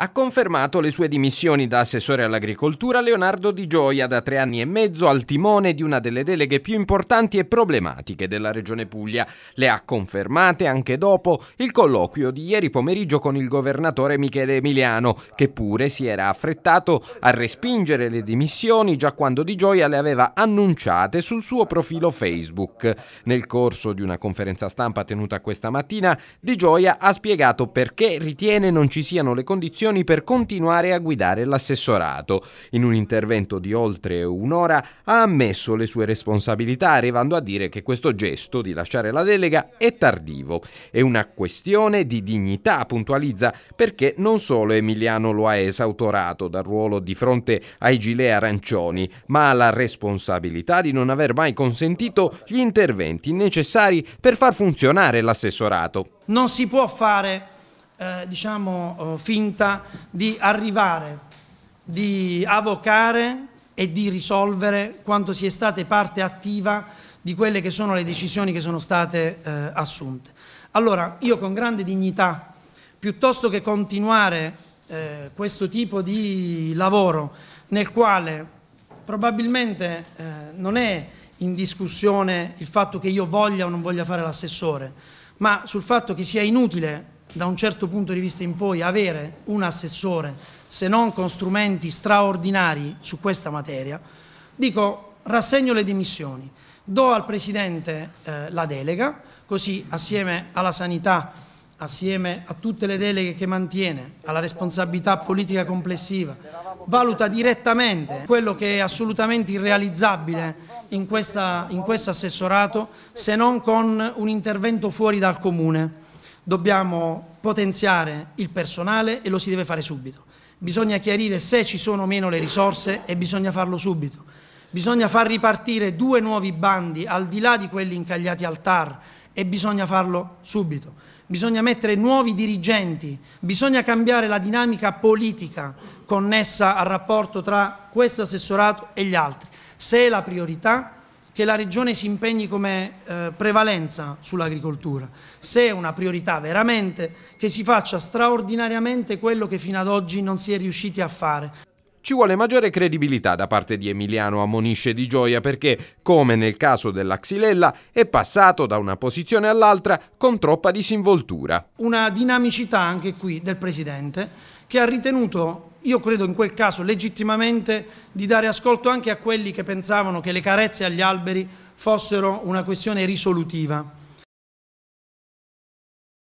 ha confermato le sue dimissioni da assessore all'agricoltura Leonardo Di Gioia da tre anni e mezzo al timone di una delle deleghe più importanti e problematiche della Regione Puglia. Le ha confermate anche dopo il colloquio di ieri pomeriggio con il governatore Michele Emiliano, che pure si era affrettato a respingere le dimissioni già quando Di Gioia le aveva annunciate sul suo profilo Facebook. Nel corso di una conferenza stampa tenuta questa mattina, Di Gioia ha spiegato perché ritiene non ci siano le condizioni condizioni per continuare a guidare l'assessorato. In un intervento di oltre un'ora ha ammesso le sue responsabilità, arrivando a dire che questo gesto di lasciare la delega è tardivo. È una questione di dignità, puntualizza, perché non solo Emiliano lo ha esautorato dal ruolo di fronte ai gilet arancioni, ma ha la responsabilità di non aver mai consentito gli interventi necessari per far funzionare l'assessorato. Non si può fare eh, diciamo, eh, finta di arrivare, di avocare e di risolvere quanto si è state parte attiva di quelle che sono le decisioni che sono state eh, assunte. Allora, io con grande dignità, piuttosto che continuare eh, questo tipo di lavoro nel quale probabilmente eh, non è in discussione il fatto che io voglia o non voglia fare l'assessore, ma sul fatto che sia inutile da un certo punto di vista in poi avere un assessore se non con strumenti straordinari su questa materia, dico rassegno le dimissioni, do al Presidente eh, la delega, così assieme alla sanità, assieme a tutte le deleghe che mantiene, alla responsabilità politica complessiva, valuta direttamente quello che è assolutamente irrealizzabile in, questa, in questo assessorato se non con un intervento fuori dal Comune dobbiamo potenziare il personale e lo si deve fare subito. Bisogna chiarire se ci sono o meno le risorse e bisogna farlo subito. Bisogna far ripartire due nuovi bandi al di là di quelli incagliati al TAR e bisogna farlo subito. Bisogna mettere nuovi dirigenti, bisogna cambiare la dinamica politica connessa al rapporto tra questo assessorato e gli altri. Se è la priorità, che la Regione si impegni come eh, prevalenza sull'agricoltura. Se è una priorità veramente, che si faccia straordinariamente quello che fino ad oggi non si è riusciti a fare. Ci vuole maggiore credibilità da parte di Emiliano Ammonisce di Gioia perché, come nel caso della Xylella, è passato da una posizione all'altra con troppa disinvoltura. Una dinamicità anche qui del Presidente che ha ritenuto io credo in quel caso legittimamente di dare ascolto anche a quelli che pensavano che le carezze agli alberi fossero una questione risolutiva.